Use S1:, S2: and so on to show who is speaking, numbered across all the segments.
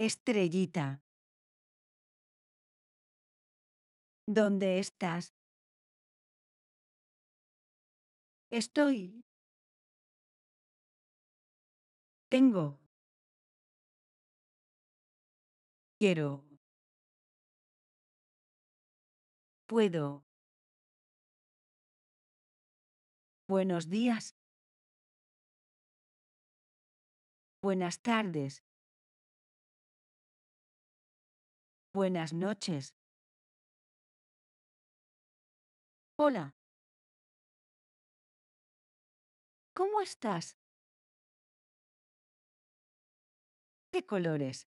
S1: Estrellita. ¿Dónde estás? Estoy. Tengo. Quiero. Puedo. Buenos días. Buenas tardes. Buenas noches. Hola. ¿Cómo estás? ¿Qué colores?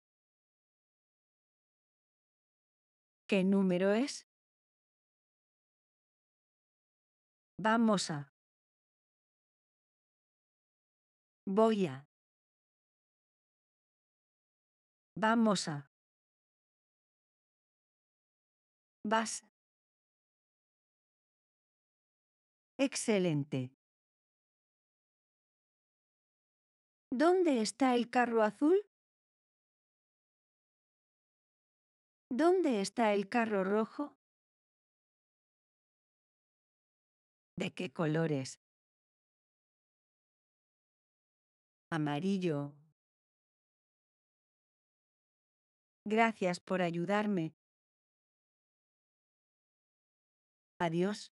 S1: ¿Qué número es? Vamos a. Voy a. Vamos a. Vas. Excelente. ¿Dónde está el carro azul? ¿Dónde está el carro rojo? ¿De qué colores? Amarillo. Gracias por ayudarme. Adiós.